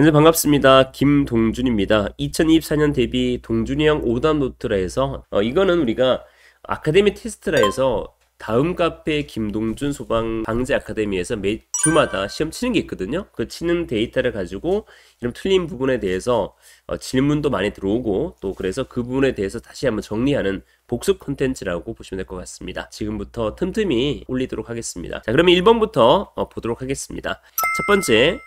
안녕 반갑습니다. 김동준입니다. 2024년 데뷔 동준이 형 5단 노트라해서 어, 이거는 우리가 아카데미 테스트라해서 다음 카페 김동준 소방 방재 아카데미에서 매 주마다 시험 치는 게 있거든요. 그 치는 데이터를 가지고 이런 틀린 부분에 대해서 어, 질문도 많이 들어오고 또 그래서 그 부분에 대해서 다시 한번 정리하는 복습 콘텐츠라고 보시면 될 것 같습니다. 지금부터 틈틈이 올리도록 하겠습니다. 자, 그러면 1번부터 어, 보도록 하겠습니다. 첫 번째,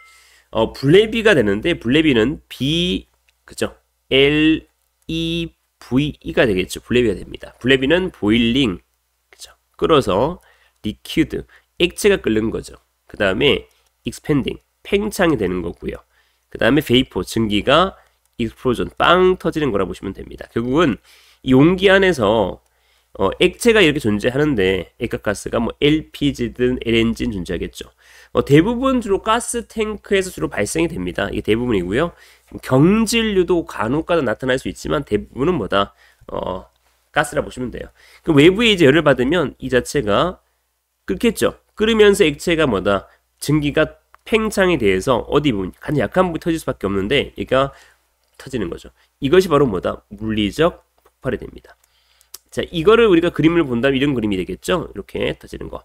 어, 블레비가 되는데 블레비는 B 그죠? L E V E가 되겠죠. 블레비가 됩니다. 블레비는 보일링 그죠? 끓어서 리퀴드 액체가 끓는 거죠. 그 다음에 익스팬딩 팽창이 되는 거고요. 그 다음에 베이퍼 증기가 익스플로전 빵 터지는 거라 보시면 됩니다. 결국은 용기 안에서 어, 액체가 이렇게 존재하는데 액화가스가 뭐 LPG든 l n g 든 존재하겠죠. 어, 대부분 주로 가스 탱크에서 주로 발생이 됩니다. 이게 대부분이고요. 경질류도 간혹가다 나타날 수 있지만 대부분은 뭐다? 어, 가스라 보시면 돼요. 그 외부에 이제 열을 받으면 이 자체가 끓겠죠. 끓으면서 액체가 뭐다? 증기가 팽창에 대해서 어디 부분, 가장 약한 부분 터질 수밖에 없는데 얘가 터지는 거죠. 이것이 바로 뭐다? 물리적 폭발이 됩니다. 자, 이거를 우리가 그림을 본다면 이런 그림이 되겠죠? 이렇게 터지는 거.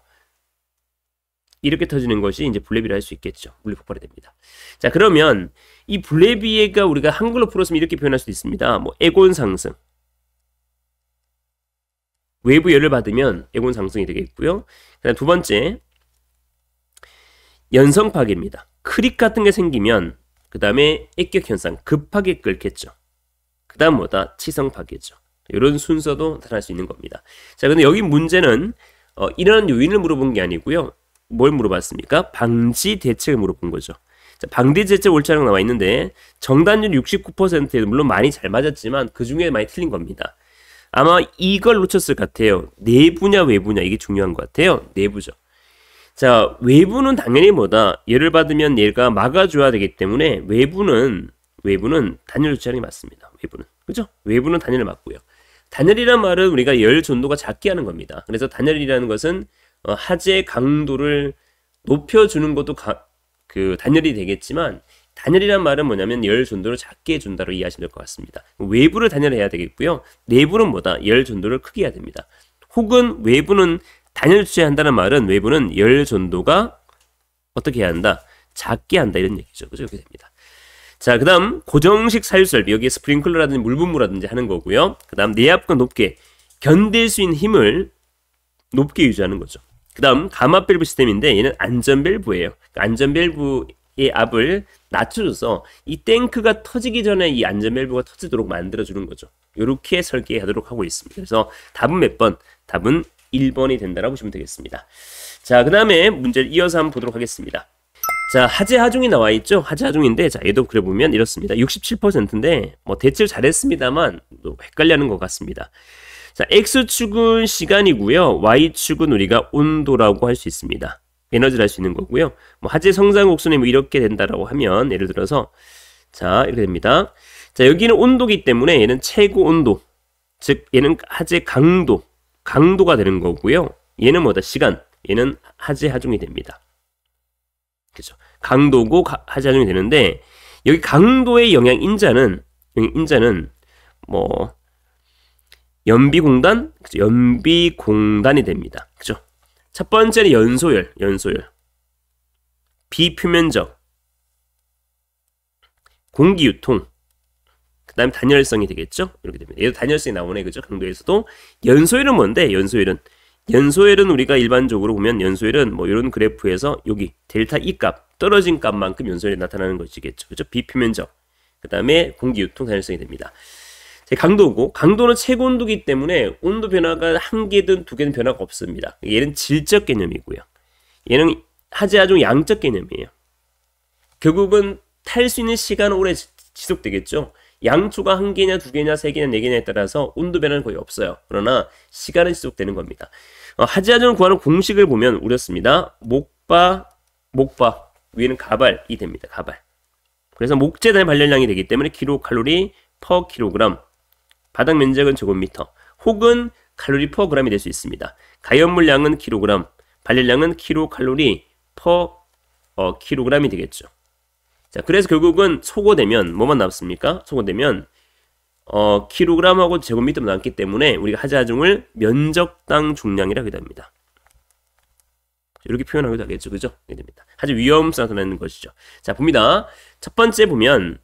이렇게 터지는 것이 이제 블레비라 할 수 있겠죠. 물리 폭발이 됩니다. 자, 그러면 이 블레비에가 우리가 한글로 풀었으면 이렇게 표현할 수도 있습니다. 뭐 에곤 상승. 외부 열을 받으면 에곤 상승이 되겠고요. 그다음 두 번째 연성 파괴입니다. 크릭 같은 게 생기면 그다음에 액격 현상 급하게 끓겠죠. 그다음 뭐다 치성 파괴죠. 이런 순서도 나타날 수 있는 겁니다. 자, 근데 여기 문제는 어, 이런 요인을 물어본 게 아니고요. 뭘 물어봤습니까? 방지 대책을 물어본 거죠. 자, 방지 대책 올차량 나와 있는데 정단율 69%에 물론 많이 잘 맞았지만 그 중에 많이 틀린 겁니다. 아마 이걸 놓쳤을 것 같아요. 내부냐 외부냐 이게 중요한 것 같아요. 내부죠. 자 외부는 당연히 뭐다. 예를 받으면 얘가 막아줘야 되기 때문에 외부는 외부는 단열 조치하는 게 맞습니다. 외부는 그죠? 외부는 단열을 맞고요. 단열이란 말은 우리가 열 전도가 작게 하는 겁니다. 그래서 단열이라는 것은 어, 하재 강도를 높여주는 것도 가, 그 단열이 되겠지만 단열이란 말은 뭐냐면 열 전도를 작게 해준다로 이해하시면 될 것 같습니다. 외부를 단열해야 되겠고요. 내부는 뭐다? 열 전도를 크게 해야 됩니다. 혹은 외부는 단열 주제한다는 말은 외부는 열 전도가 어떻게 해야 한다? 작게 한다 이런 얘기죠. 그죠? 이렇게 됩니다. 자, 그 다음 고정식 사유설비 여기에 스프링클러라든지 물분무라든지 하는 거고요. 그 다음 내압과 높게 견딜 수 있는 힘을 높게 유지하는 거죠. 그 다음 감압밸브 시스템인데 얘는 안전밸브예요. 그러니까 안전밸브의 압을 낮춰줘서 이 탱크가 터지기 전에 이 안전밸브가 터지도록 만들어주는 거죠. 이렇게 설계하도록 하고 있습니다. 그래서 답은 몇 번? 답은 1번이 된다라고 보시면 되겠습니다. 자, 그 다음에 문제를 이어서 한번 보도록 하겠습니다. 자, 하재 하중이 나와 있죠? 하재 하중인데, 자, 얘도 그려보면 이렇습니다. 67%인데, 뭐, 대체를 잘했습니다만, 또 헷갈려는 것 같습니다. 자, X축은 시간이고요. Y축은 우리가 온도라고 할 수 있습니다. 에너지를 할 수 있는 거고요. 뭐 화재 성장 곡선이 뭐 이렇게 된다라고 하면 예를 들어서 자 이렇게 됩니다. 자 여기는 온도기 때문에 얘는 최고 온도 즉 얘는 화재 강도 강도가 되는 거고요. 얘는 뭐다 시간 얘는 화재 하중이 됩니다. 그죠? 강도고 화재 하중이 되는데 여기 강도의 영향 인자는 영향 인자는 뭐 연비공단, 그쵸? 연비공단이 됩니다. 그죠? 첫 번째는 연소열, 연소열. 비표면적, 공기유통, 그 다음에 단열성이 되겠죠? 이렇게 됩니다. 얘도 단열성이 나오네, 그죠? 강도에서도. 연소열은 뭔데? 연소열은. 연소열은 우리가 일반적으로 보면 연소열은 뭐 이런 그래프에서 여기 델타 E 값, 떨어진 값만큼 연소열이 나타나는 것이겠죠. 그죠? 비표면적. 그 다음에 공기유통 단열성이 됩니다. 강도고 강도는 최고 온도기 때문에 온도 변화가 한 개든 두 개든 변화가 없습니다. 얘는 질적 개념이고요. 얘는 하지아종 양적 개념이에요. 결국은 탈 수 있는 시간은 오래 지속되겠죠. 양초가 한 개냐 두 개냐 세 개냐 네 개냐에 따라서 온도 변화는 거의 없어요. 그러나 시간은 지속되는 겁니다. 어, 하지아종 구하는 공식을 보면 우렸습니다. 목바 목밥 위에는 가발이 됩니다. 가발. 그래서 목재단의 발열량이 되기 때문에 기로 칼로리 퍼 킬로그램 바닥 면적은 제곱미터 혹은 칼로리 퍼 그램이 될 수 있습니다. 가열물 량은 킬로그램, 발열량은 킬로칼로리 퍼 어, 킬로그램이 되겠죠. 자, 그래서 결국은 소고되면 뭐만 남습니까? 소고되면 어, 킬로그램하고 제곱미터 남기 때문에 우리가 하자중을 면적당 중량이라고 해야 됩니다 이렇게 표현하기도 하겠죠. 그죠? 됩니다. 아주 위험성 나타내는 것이죠. 자, 봅니다. 첫 번째 보면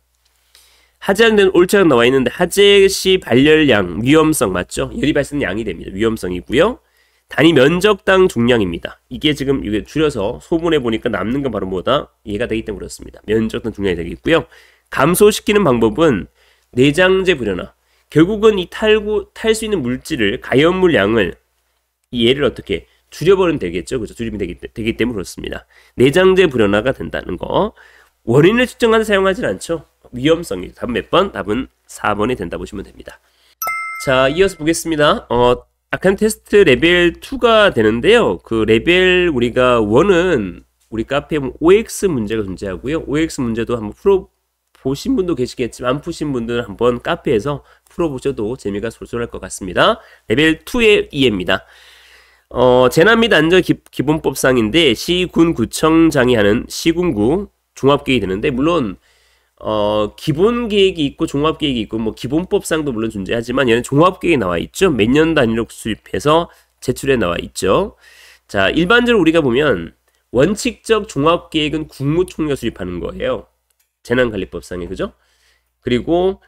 하재량된 올체가 나와 있는데 하재시 발열량 위험성 맞죠? 열이 발생 양이 됩니다. 위험성이고요. 단위 면적당 중량입니다. 이게 지금 이게 줄여서 소분해 보니까 남는 건 바로 뭐다? 얘가 되기 때문에 그렇습니다. 면적당 중량이 되겠고요. 감소시키는 방법은 내장재 불연화. 결국은 이 탈구 탈 수 있는 물질을 가연물 양을 이 얘를 어떻게 줄여버리면 되겠죠. 그죠? 줄이면 되기, 되기 때문에 그렇습니다. 내장재 불연화가 된다는 거. 원인을 측정하는 사용하진 않죠. 위험성이 답몇 번? 답은 4번이 된다 보시면 됩니다. 자, 이어서 보겠습니다. 어, 아칸 테스트 레벨 2가 되는데요. 그 레벨 우리가 1은 우리 카페에 보면 OX 문제가 존재하고요. OX 문제도 한번 풀어 보신 분도 계시겠지만 안 푸신 분들은 한번 카페에서 풀어보셔도 재미가 솔솔할 것 같습니다. 레벨 2의 이해입니다. 어, 재난 및 안전 기, 본법상인데 시군구청장이 하는 시군구 종합계획이 되는데 물론 어, 기본 계획이 있고 종합 계획이 있고 뭐 기본법상도 물론 존재하지만 얘는 종합 계획이 나와 있죠. 몇 년 단위로 수립해서 제출해 나와 있죠. 자, 일반적으로 우리가 보면 원칙적 종합 계획은 국무총리가 수립하는 거예요. 재난관리법상에 그죠? 그리고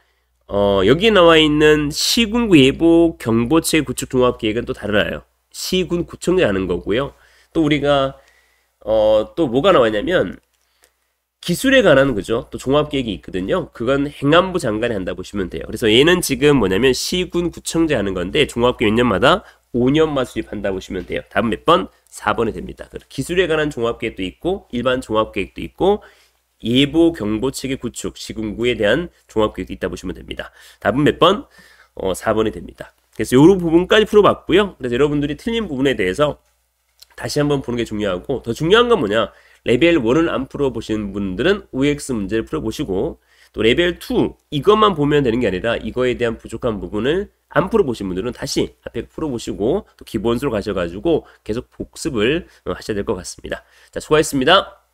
어, 여기에 나와 있는 시군구 예보 경보체 구축 종합 계획은 또다르라요 시군 구청장 하는 거고요. 또 우리가 어, 또 뭐가 나왔냐면 기술에 관한 그죠? 또 종합계획이 있거든요. 그건 행안부 장관이 한다 보시면 돼요. 그래서 얘는 지금 뭐냐면 시군 구청제 하는 건데 종합계획 몇 년마다 5년만 수립한다 보시면 돼요. 답은 몇 번? 4번이 됩니다. 그 기술에 관한 종합계획도 있고 일반 종합계획도 있고 예보 경보 체계 구축 시군구에 대한 종합계획도 있다 보시면 됩니다. 답은 몇 번? 어, 4번이 됩니다. 그래서 이런 부분까지 풀어봤고요. 그래서 여러분들이 틀린 부분에 대해서 다시 한번 보는 게 중요하고 더 중요한 건 뭐냐? 레벨 1은 안 풀어보신 분들은 OX 문제를 풀어보시고 또 레벨 2 이것만 보면 되는 게 아니라 이거에 대한 부족한 부분을 안 풀어보신 분들은 다시 앞에 풀어보시고 또 기본수로 가셔가지고 계속 복습을 어, 하셔야 될 것 같습니다. 자 수고하셨습니다.